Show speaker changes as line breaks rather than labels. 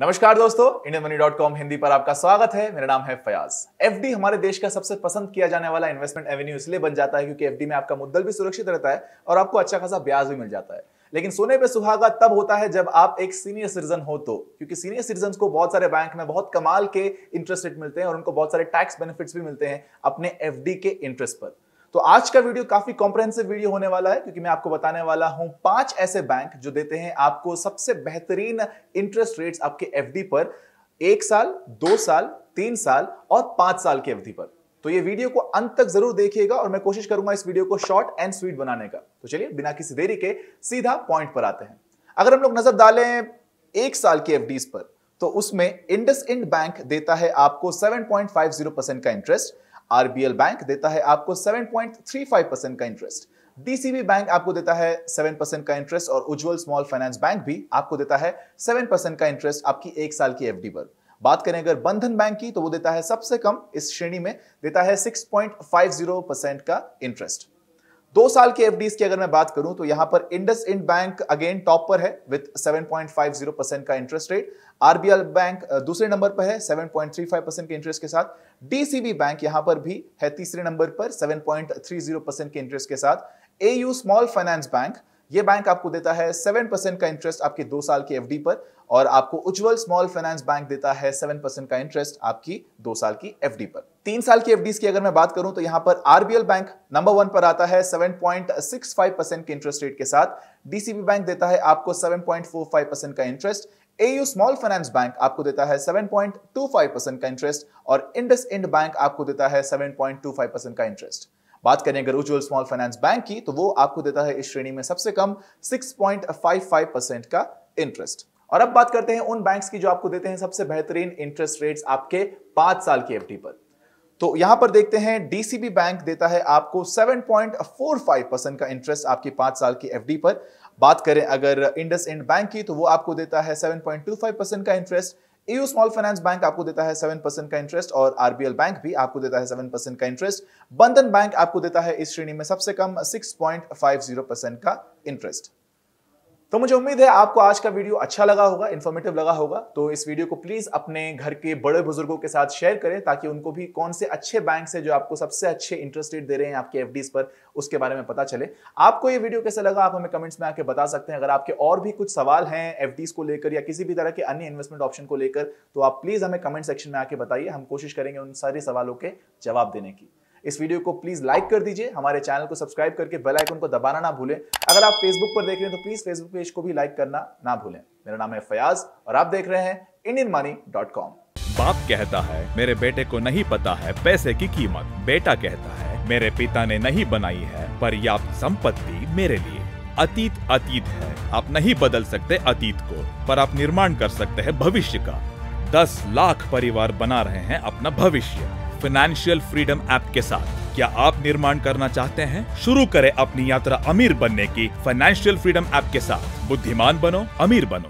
नमस्कार दोस्तों Indian money dot com Hindi पर आपका स्वागत है मेरा नाम है फयाज एफडी हमारे देश का सबसे पसंद किया जाने वाला इन्वेस्टमेंट एवेन्यू इसलिए बन जाता है क्योंकि एफडी में आपका मुद्दल भी सुरक्षित रहता है और आपको अच्छा खासा ब्याज भी मिल जाता है लेकिन सोने पे सुहागा तब होता है जब आप एक सीनियर सिटीजन हो तो क्योंकि सीनियर सिटीजन को बहुत सारे बैंक में बहुत कमाल के इंटरेस्ट रेट मिलते हैं और उनको बहुत सारे टैक्स बेनिफिट्स भी मिलते हैं अपने एफ के इंटरेस्ट पर तो आज का वीडियो काफी कॉम्प्रेंसिव वीडियो होने वाला है क्योंकि मैं आपको बताने वाला हूं पांच ऐसे बैंक जो देते हैं आपको सबसे बेहतरीन इंटरेस्ट रेट्स आपके एफडी पर एक साल दो साल तीन साल और पांच साल की अवधि पर तो ये वीडियो को अंत तक जरूर देखिएगा और मैं कोशिश करूंगा इस वीडियो को शॉर्ट एंड स्वीट बनाने का तो चलिए बिना किसी देरी के सीधा पॉइंट पर आते हैं अगर हम लोग नजर डालें एक साल की एफडीज पर तो उसमें इंडस इंड बैंक देता है आपको 7.50 परसेंट का इंटरेस्ट आरबीएल बैंक देता है आपको 7.35 परसेंट का इंटरेस्ट डीसीबी बैंक आपको देता है 7 परसेंट का इंटरेस्ट और उज्जवल स्मॉल फाइनेंस बैंक भी आपको देता है 7 परसेंट का इंटरेस्ट आपकी एक साल की एफडी पर बात करें अगर बंधन बैंक की तो वो देता है सबसे कम इस श्रेणी में देता है सिक्स परसेंट का इंटरेस्ट दो साल के एफडीज की अगर मैं बात करूं तो यहां पर IndusInd bank again top पर है विथ 7.50 परसेंट का इंटरेस्ट रेट आरबीएल बैंक दूसरे नंबर पर है 7.35 परसेंट के इंटरेस्ट के साथ डीसीबी बैंक यहां पर भी है तीसरे नंबर पर 7.30 परसेंट के इंटरेस्ट के साथ एयू स्मॉल फाइनेंस बैंक ये बैंक आपको देता है सेवन परसेंट का इंटरेस्ट आपके दो साल की एफडी पर और आपको उज्जवल स्मॉल फाइनेंस बैंक देता है सेवन परसेंट का इंटरेस्ट आपकी दो साल की एफडी पर तीन साल की एफडीज की अगर मैं बात करूं तो यहां पर आरबीएल बैंक नंबर वन पर आता है फाइव परसेंट के इंटरेस्ट रेट के साथ डीसीबी बैंक देता है आपको फाइव परसेंट का interest AU small finance bank आपको देता है 7.25 परसेंट का इंटरेस्ट और इंडस इंड बैंक आपको देता है 7.25 परसेंट का इंटरेस्ट बात करें अगर उज्जवल स्मॉल फाइनेंस बैंक की तो वो आपको देता है इस श्रेणी में सबसे कम 6.55 परसेंट का इंटरेस्ट और अब बात करते हैं उन बैंक्स की जो आपको देते हैं सबसे बेहतरीन इंटरेस्ट रेट्स आपके पांच साल की एफडी पर तो यहां पर देखते हैं डीसीबी बैंक देता है आपको 7.45 परसेंट का इंटरेस्ट आपकी पांच साल की एफडी पर बात करें अगर इंडस इंड बैंक की तो वो आपको देता है 7.25 परसेंट का interest U small finance bank आपको देता है सेवन परसेंट का इंटरेस्ट और आरबीएल बैंक भी आपको देता है सेवन परसेंट का इंटरेस्ट बंधन बैंक आपको देता है इस श्रेणी में सबसे कम six point five zero percent का इंटरेस्ट तो मुझे उम्मीद है आपको आज का वीडियो अच्छा लगा होगा इन्फॉर्मेटिव लगा होगा तो इस वीडियो को प्लीज अपने घर के बड़े बुजुर्गों के साथ शेयर करें ताकि उनको भी कौन से अच्छे बैंक से जो आपको सबसे अच्छे इंटरेस्ट रेट दे रहे हैं आपके एफ पर उसके बारे में पता चले आपको ये वीडियो कैसा लगा आप हमें कमेंट्स में आके बता सकते हैं अगर आपके और भी कुछ सवाल हैं एफ को लेकर या किसी भी तरह के अन्य इन्वेस्टमेंट ऑप्शन को लेकर तो आप प्लीज हमें कमेंट सेक्शन में आके बताइए हम कोशिश करेंगे उन सारे सवालों के जवाब देने की इस वीडियो को प्लीज लाइक कर दीजिए हमारे चैनल को सब्सक्राइब करके बेल आइकन को दबाना ना भूलें अगर आप फेसबुक पर देख रहे हैं तो प्लीज फेसबुक पेज को भी लाइक करना ना भूलें मेरा नाम है फयाज और आप देख रहे हैं इंडियन मनी डॉट कॉम
बाप कहता है मेरे बेटे को नहीं पता है पैसे की कीमत बेटा कहता है मेरे पिता ने नहीं बनाई है पर्याप्त संपत्ति मेरे लिए अतीत अतीत है आप नहीं बदल सकते अतीत को पर आप निर्माण कर सकते हैं भविष्य का दस लाख परिवार बना रहे हैं अपना भविष्य फाइनेंशियल फ्रीडम ऐप के साथ क्या आप निर्माण करना चाहते हैं शुरू करें अपनी यात्रा अमीर बनने की फाइनेंशियल फ्रीडम ऐप के साथ बुद्धिमान बनो अमीर बनो